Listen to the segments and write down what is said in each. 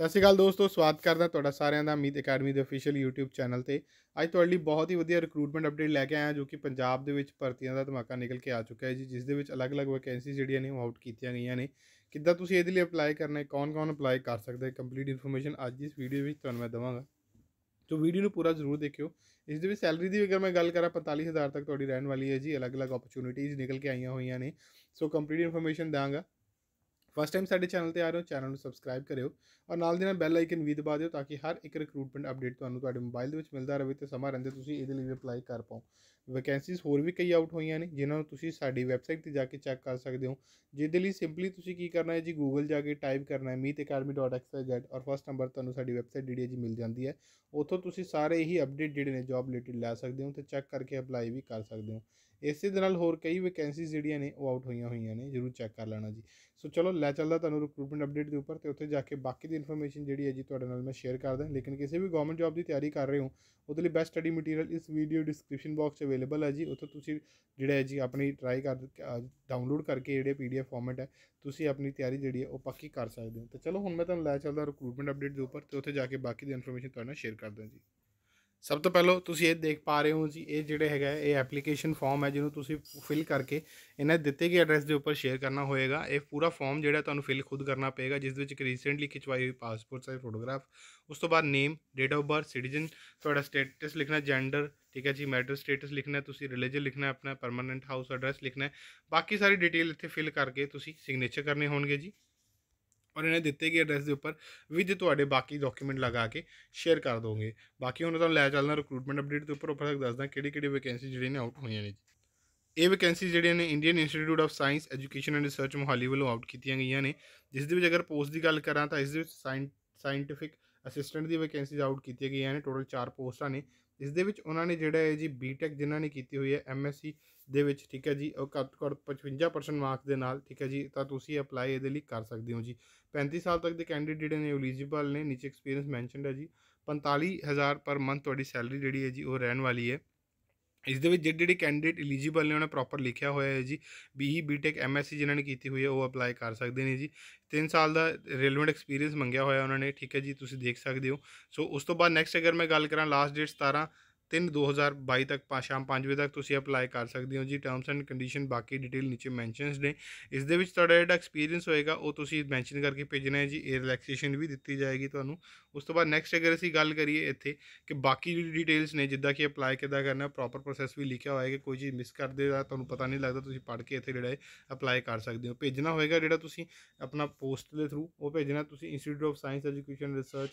ਸਤਿ ਸ਼੍ਰੀ ਅਕਾਲ ਦੋਸਤੋ ਸਵਾਗਤ ਕਰਦਾ ਤੁਹਾਡਾ ਸਾਰਿਆਂ ਦਾ ਅਮੀਤ ਅਕੈਡਮੀ ਦੇ ਅਫੀਸ਼ੀਅਲ YouTube ਚੈਨਲ ਤੇ ਅੱਜ ਤੁਹਾਡੇ ਲਈ ਬਹੁਤ ਹੀ ਵਧੀਆ ਰਿਕਰੂਟਮੈਂਟ ਅਪਡੇਟ ਲੈ ਕੇ ਆਇਆ ਜੋ ਕਿ ਪੰਜਾਬ ਦੇ ਵਿੱਚ ਭਰਤੀਆਂ ਦਾ ਧਮਾਕਾ ਨਿਕਲ ਕੇ ਆ ਚੁੱਕਾ ਹੈ ਜੀ ਜਿਸ ਦੇ ਵਿੱਚ ਅਲੱਗ-ਅਲੱਗ ਵੈਕੈਂਸੀ ਜਿਹੜੀਆਂ ਨੇ ਉਹ ਆਊਟ ਕੀਤੀਆਂ ਗਈਆਂ ਨੇ ਕਿੱਦਾਂ ਤੁਸੀਂ ਇਹਦੇ ਲਈ ਅਪਲਾਈ ਕਰਨਾ ਹੈ ਕੌਣ-ਕੌਣ ਅਪਲਾਈ ਕਰ ਸਕਦਾ ਹੈ ਕੰਪਲੀਟ ਇਨਫੋਰਮੇਸ਼ਨ ਅੱਜ ਇਸ ਵੀਡੀਓ ਵਿੱਚ ਤੁਹਾਨੂੰ ਮੈਂ ਦਵਾਂਗਾ ਸੋ ਵੀਡੀਓ ਨੂੰ ਪੂਰਾ ਜ਼ਰੂਰ ਦੇਖਿਓ ਇਸ ਦੇ ਵਿੱਚ ਸੈਲਰੀ ਦੀ ਅਗਰ ਮੈਂ ਗੱਲ ਕਰਾਂ 45000 ਤੱਕ ਤੁਹਾਡੀ ਰਹਿਣ ਵਾਲੀ ਹੈ ਜੀ ਅਲੱਗ-ਅਲੱਗ ਓਪਰਚ्युनिटीज ਨਿਕਲ ਕੇ ਆਈਆਂ ਹੋਈਆਂ ਨੇ ਸੋ ਕੰਪਲੀਟ ਇਨਫੋਰਮੇਸ਼ਨ ਦਾਂਗਾ ਫਸਟ ਟਾਈਮ ਸਾਡੇ ਚੈਨਲ ਤੇ ਆ ਰਹੇ ਹੋ ਚੈਨਲ ਨੂੰ ਸਬਸਕ੍ਰਾਈਬ ਕਰਿਓ ਔਰ ਨਾਲ ਦੇ ਨਾਲ ਬੈਲ ਆਈਕਨ ਵੀ ਦਬਾ ਦਿਓ ਤਾਂ ਕਿ ਹਰ ਇੱਕ ਰਿਕਰੂਟਮੈਂਟ ਅਪਡੇਟ ਤੁਹਾਨੂੰ ਤੁਹਾਡੇ ਮੋਬਾਈਲ ਦੇ ਵਿੱਚ ਮਿਲਦਾ ਰਹੇ ਤੇ ਸਮਾਂ ਰਹਿੰਦੇ ਤੁਸੀਂ ਇਹਦੇ ਲਈ ਵੀ ਅਪਲਾਈ ਕਰ ਪਾਓ ਵੈਕੈਂਸੀਜ਼ ਹੋਰ ਵੀ ਕਈ ਆਊਟ ਹੋਈਆਂ ਨੇ ਜਿਨ੍ਹਾਂ ਨੂੰ ਤੁਸੀਂ ਸਾਡੀ ਵੈਬਸਾਈਟ ਤੇ ਜਾ ਕੇ ਚੈੱਕ ਕਰ ਸਕਦੇ ਹੋ ਜਿਹਦੇ ਲਈ ਸਿੰਪਲੀ ਤੁਸੀਂ ਕੀ ਕਰਨਾ ਹੈ ਜੀ ਗੂਗਲ ਜਾ ਕੇ ਟਾਈਪ ਕਰਨਾ ਹੈ meetacademy.xyz ਔਰ ਫਸਟ ਨੰਬਰ ਤੁਹਾਨੂੰ ਸਾਡੀ ਵੈਬਸਾਈਟ ਜਿਹੜੀ ਹੈ ਜੀ ਮਿਲ ਜਾਂਦੀ ਹੈ ਉੱਥੋਂ ਤੁਸੀਂ ਸਾਰੇ ਹੀ ਅਪਡੇਟ ਜਿਹੜੇ ਨੇ ਜੌਬ ਰਿਲੇਟਡ ਲੈ ਸਕਦੇ ਹੋ ਤੇ ਚੈੱਕ ਕਰਕੇ ਅਪਲਾਈ ਵੀ ਕਰ ਸਕਦੇ ਹੋ ਇਸੇ ਦੇ ਨਾਲ ਹੋਰ ਕਈ ਵੈਕੈਂਸੀਜ਼ ਜਿਹੜੀਆਂ ਨੇ ਉਹ ਆਊਟ ਹੋਈਆਂ ਹੋਈਆਂ ਨੇ ਜਰੂਰ ਚੈੱਕ ਕਰ ਲੈਣਾ ਜੀ ਸੋ ਚਲੋ ਲੈ ਚੱਲਦਾ ਤੁਹਾਨੂੰ ਰਿਕਰੂਟਮੈਂਟ ਅਪਡੇਟ ਦੇ ਉੱਪਰ ਤੇ ਉੱਥੇ ਜਾ ਕੇ ਬਾਕੀ ਦੀ ਇਨਫੋਰਮੇਸ਼ਨ ਜਿਹੜੀ ਹੈ ਜੀ ਤੁਹਾਡੇ ਨਾਲ ਮੈਂ ਸ਼ੇਅਰ ਕਰਦਾ ਲੇਕਿਨ ਕਿਸੇ ਵੀ ਗਵਰਨਮੈਂਟ ਜੌਬ ਦੀ ਤਿਆਰੀ ਕਰ ਰਹੇ ਹੋ ਉਹਦੇ ਲਈ ਬੈਸਟ ਸਟੱਡੀ ਮਟੀਰੀਅਲ ਇਸ ਵੀਡੀਓ ਡਿਸਕ੍ਰਿਪਸ਼ਨ ਬਾਕਸ 'ਚ ਅਵੇਲੇਬਲ ਹੈ ਜੀ ਉੱਥੇ ਤੁਸੀਂ ਜਿਹੜਾ ਹੈ ਜੀ ਆਪਣੀ ਟਰਾਈ ਕਰ ਡਾਊਨਲੋਡ ਕਰਕੇ ਜਿਹੜੇ ਪੀਡੀਐਫ ਫਾਰਮੈਟ ਹੈ ਤੁਸੀਂ ਆਪਣੀ ਤਿਆਰੀ ਜਿਹੜੀ ਹੈ ਉਹ ਪੱਕੀ ਕਰ ਸਕਦੇ ਹੋ ਤੇ ਚਲੋ ਹੁਣ ਮੈਂ ਤੁਹਾਨੂੰ ਲੈ ਚੱਲਦਾ ਰਿਕਰੂਟਮੈਂਟ ਅਪਡੇਟ ਦੇ ਉੱਪਰ ਤੇ ਉੱਥੇ ਜਾ ਕੇ ਬਾਕੀ ਦੀ ਇਨਫੋਰਮੇਸ਼ਨ ਤੁਹਾਡੇ ਨਾਲ ਸ਼ੇਅਰ ਕਰਦਾ ਜੀ ਸਭ ਤੋਂ ਪਹਿਲਾਂ ਤੁਸੀਂ ਇਹ ਦੇਖ ਪਾ ਰਹੇ ਹੋ ਜੀ ਇਹ ਜਿਹੜੇ ਹੈਗਾ ਇਹ ਐਪਲੀਕੇਸ਼ਨ ਫਾਰਮ ਹੈ ਜਿਹਨੂੰ ਤੁਸੀਂ ਫਿਲ ਕਰਕੇ ਇਹਨਾਂ ਦਿੱਤੇ ਗਏ ਐਡਰੈਸ ਦੇ ਉੱਪਰ ਸ਼ੇਅਰ ਕਰਨਾ ਹੋਏਗਾ ਇਹ ਪੂਰਾ ਫਾਰਮ ਜਿਹੜਾ ਤੁਹਾਨੂੰ ਫਿਲ ਖੁਦ ਕਰਨਾ ਪਏਗਾ ਜਿਸ ਵਿੱਚ ਰੀਸੈਂਟਲੀ ਖਿਚਵਾਈ ਹੋਈ ਪਾਸਪੋਰਟ ਸਾਈਜ਼ ਫੋਟੋਗ੍ਰਾਫ ਉਸ ਤੋਂ ਬਾਅਦ name date of birth citizen ਤੁਹਾਡਾ ਸਟੇਟਸ ਲਿਖਣਾ ਜੈਂਡਰ ਠੀਕ ਹੈ ਜੀ ਮੈਟਰ ਸਟੇਟਸ ਲਿਖਣਾ ਤੁਸੀਂ ਰਿਲੀਜੀਅਨ ਲਿਖਣਾ ਆਪਣਾ ਪਰਮਨੈਂਟ ਹਾਊਸ ਐਡਰੈਸ ਲਿਖਣਾ ਬਾਕੀ ਸਾਰੀ ਡਿਟੇਲ ਇੱਥੇ ਫਿਲ ਕਰਕੇ ਤੁਸੀਂ ਸਿਗਨੇਚਰ ਕਰਨੇ ਹੋਣਗੇ ਜੀ ਔਰ ਇਹਨੇ ਦਿੱਤੇ ਗਏ ਐਡਰੈਸ ਦੇ ਉੱਪਰ ਵਿਦ ਤੁਹਾਡੇ ਬਾਕੀ ਡਾਕੂਮੈਂਟ ਲਗਾ ਕੇ ਸ਼ੇਅਰ ਕਰ ਦੋਗੇ ਬਾਕੀ ਹੁਣ ਤੁਹਾਨੂੰ ਲੈ ਚੱਲਣਾ ਰਿਕਰੂਟਮੈਂਟ ਅਪਡੇਟ ਦੇ ਉੱਪਰ ਉੱਪਰ ਤੱਕ ਦੱਸਦਾ ਕਿਹੜੀ ਕਿਹੜੀ ਵੈਕੈਂਸੀ ਜਿਹੜੀਆਂ ਨੇ ਆਊਟ ਹੋਈਆਂ ਨੇ ਇਹ ਵੈਕੈਂਸੀ ਜਿਹੜੀਆਂ ਨੇ Indian Institute of Science Education and Research Mohali ਵੱਲੋਂ ਆਊਟ ਕੀਤੀਆਂ ਗਈਆਂ ਨੇ ਜਿਸ ਦੇ ਵਿੱਚ ਅਗਰ ਪੋਸਟ ਦੀ ਗੱਲ ਕਰਾਂ ਤਾਂ ਇਸ ਦੇ ਵਿੱਚ ਸਾਇੰਟਿਫਿਕ ਅਸਿਸਟੈਂਟ ਦੀ ਵੈਕੈਂਸੀਜ਼ ਆਊਟ ਕੀਤੀਆਂ ਗਈਆਂ ਨੇ ਟੋਟਲ 4 ਪੋਸਟਾਂ ਨੇ ਇਸ ਦੇ ਵਿੱਚ ਉਹਨਾਂ ਨੇ ਜਿਹੜਾ ਹੈ ਜੀ ਬੀਟੈਕ ਜਿਨ੍ਹਾਂ ਨੇ ਕੀਤੀ ਹੋਈ ਹੈ ਐਮਐਸਸੀ ਦੇ ਵਿੱਚ ਠੀਕ ਹੈ ਜੀ ਉਹ ਘੱਟ ਘੱਟ 55% ਮਾਰਕਸ ਦੇ ਨਾਲ ਠੀਕ ਹੈ ਜੀ ਤਾਂ ਤੁਸੀਂ ਅਪਲਾਈ ਇਹਦੇ ਲਈ ਕਰ ਸਕਦੇ ਹੋ ਜੀ 35 ਸਾਲ ਤੱਕ ਦੇ ਕੈਂਡੀਡੇਟ ਨੇ ਐਲੀਜੀਬਲ ਨੇ ਨੀਚੇ ਐਕਸਪੀਰੀਅੰਸ ਮੈਂਸ਼ਨਡ ਹੈ ਜੀ 45000 ਪਰ ਮੰਥ ਤੁਹਾਡੀ ਸੈਲਰੀ ਜਿਹੜੀ ਹੈ ਜੀ ਉਹ ਰਹਿਣ ਵਾਲੀ ਹੈ ਇਸ ਦੇ ਵਿੱਚ ਜਿਹੜੇ ਜਿਹੜੇ ਕੈਂਡੀਡੇਟ ਐਲੀਜੀਬਲ ਨੇ ਉਹਨਾਂ ਪ੍ਰੋਪਰ ਲਿਖਿਆ ਹੋਇਆ ਹੈ ਜੀ ਬੀਈ ਬੀਟੈਕ ਐਮਐਸਸੀ ਜਿਨ੍ਹਾਂ ਨੇ ਕੀਤੀ ਹੋਈ ਹੈ ਉਹ ਅਪਲਾਈ ਕਰ ਸਕਦੇ ਨੇ ਜੀ 3 ਸਾਲ ਦਾ ਰੈਲੇਵੈਂਟ ਐਕਸਪੀਰੀਅੰਸ ਮੰਗਿਆ ਹੋਇਆ ਉਹਨਾਂ ਨੇ ਠੀਕ ਹੈ ਜੀ ਤੁਸੀਂ ਦੇਖ ਸਕਦੇ ਹੋ ਸੋ ਉਸ ਤੋਂ ਬਾਅਦ ਨੈਕਸਟ ਅਗਰ ਮੈਂ ਗੱਲ ਕਰਾਂ ਲਾਸਟ ਡੇਟ 17 3 2022 ਤੱਕ ਸ਼ਾਮ 5 ਵਜੇ ਤੱਕ ਤੁਸੀਂ ਅਪਲਾਈ ਕਰ ਸਕਦੇ ਹੋ ਜੀ ਟਰਮਸ ਐਂਡ ਕੰਡੀਸ਼ਨ ਬਾਕੀ ਡਿਟੇਲ ਨੀਚੇ ਮੈਂਸ਼ਨਸ ਨੇ ਇਸ ਦੇ ਵਿੱਚ ਤੁਹਾਡਾ ਜਿਹੜਾ ਐਕਸਪੀਰੀਅੰਸ ਹੋਏਗਾ ਉਹ ਤੁਸੀਂ ਮੈਂਸ਼ਨ ਕਰਕੇ ਭੇਜਣਾ ਹੈ ਜੀ ਇਹ ਰਿਲੈਕਸੇਸ਼ਨ ਵੀ ਦਿੱਤੀ ਜਾਏਗੀ ਤੁਹਾਨੂੰ ਉਸ ਤੋਂ ਬਾਅਦ ਨੈਕਸਟ ਅਗਰ ਅਸੀਂ ਗੱਲ ਕਰੀਏ ਇੱਥੇ ਕਿ ਬਾਕੀ ਜਿਹੜੀ ਡਿਟੇਲਸ ਨੇ ਜਿੱਦਾਂ ਕਿ ਅਪਲਾਈ ਕਿਦਾਂ ਕਰਨਾ ਪ੍ਰੋਪਰ ਪ੍ਰੋਸੈਸ ਵੀ ਲਿਖਿਆ ਹੋਇਆ ਹੈ ਕਿ ਕੋਈ ਚੀਜ਼ ਮਿਸ ਕਰਦੇ ਹੋ ਤੁਹਾਨੂੰ ਪਤਾ ਨਹੀਂ ਲੱਗਦਾ ਤੁਸੀਂ ਪੜ੍ਹ ਕੇ ਇੱਥੇ ਜਿਹੜਾ ਹੈ ਅਪਲਾਈ ਕਰ ਸਕਦੇ ਹੋ ਭੇਜਣਾ ਹੋਏਗਾ ਜਿਹੜਾ ਤੁਸੀਂ ਆਪਣਾ ਪੋਸਟ ਦੇ ਥਰੂ ਉਹ ਭੇਜਣਾ ਤੁਸੀਂ Institute of Science Education Research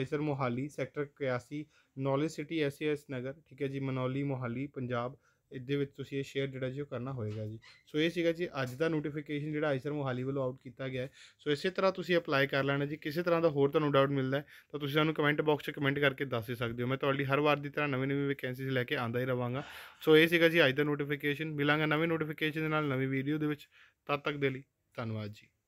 IISER Mohali sector 81 knowledge city SAS Nagar ਠੀਕ ਹੈ ਜੀ ਮਨੌਲੀ ਮੋਹਾਲੀ ਪੰਜਾਬ ਇਹਦੇ ਵਿੱਚ ਤੁਸੀਂ ਇਹ ਸ਼ੇਅਰ ਜਿਹੜਾ ਜੀ ਉਹ ਕਰਨਾ ਹੋਏਗਾ ਜੀ ਸੋ ਇਹ ਸੀਗਾ ਜੀ ਅੱਜ ਦਾ ਨੋਟੀਫਿਕੇਸ਼ਨ ਜਿਹੜਾ ਆਈਸਰ ਮੋਹਾਲੀ ਵੱਲੋਂ ਆਊਟ ਕੀਤਾ ਗਿਆ ਸੋ ਇਸੇ ਤਰ੍ਹਾਂ ਤੁਸੀਂ ਅਪਲਾਈ ਕਰ ਲੈਣਾ ਜੀ ਕਿਸੇ ਤਰ੍ਹਾਂ ਦਾ ਹੋਰ ਤੁਹਾਨੂੰ ਡਾਊਟ ਮਿਲਦਾ ਤਾਂ ਤੁਸੀਂ ਸਾਨੂੰ ਕਮੈਂਟ ਬਾਕਸ 'ਚ ਕਮੈਂਟ ਕਰਕੇ ਦੱਸ ਹੀ ਸਕਦੇ ਹੋ ਮੈਂ ਤੁਹਾਡੀ ਹਰ ਵਾਰ ਦੀ ਤਰ੍ਹਾਂ ਨਵੇਂ ਨਵੇਂ ਵੈਕੈਂਸੀਜ਼ ਲੈ ਕੇ ਆਂਦਾ ਹੀ ਰਵਾਂਗਾ ਸੋ ਇਹ ਸੀਗਾ ਜੀ ਅੱਜ ਦਾ ਨੋਟੀਫਿਕੇਸ਼ਨ ਮਿਲਾਂਗਾ ਨਵੇਂ ਨੋਟੀਫਿਕੇਸ਼ਨ ਦੇ ਨਾਲ ਨਵੀਂ ਵੀਡੀਓ ਦੇ ਵਿੱਚ ਤਦ ਤੱਕ ਦੇ ਲਈ ਧੰਨਵਾਦ ਜੀ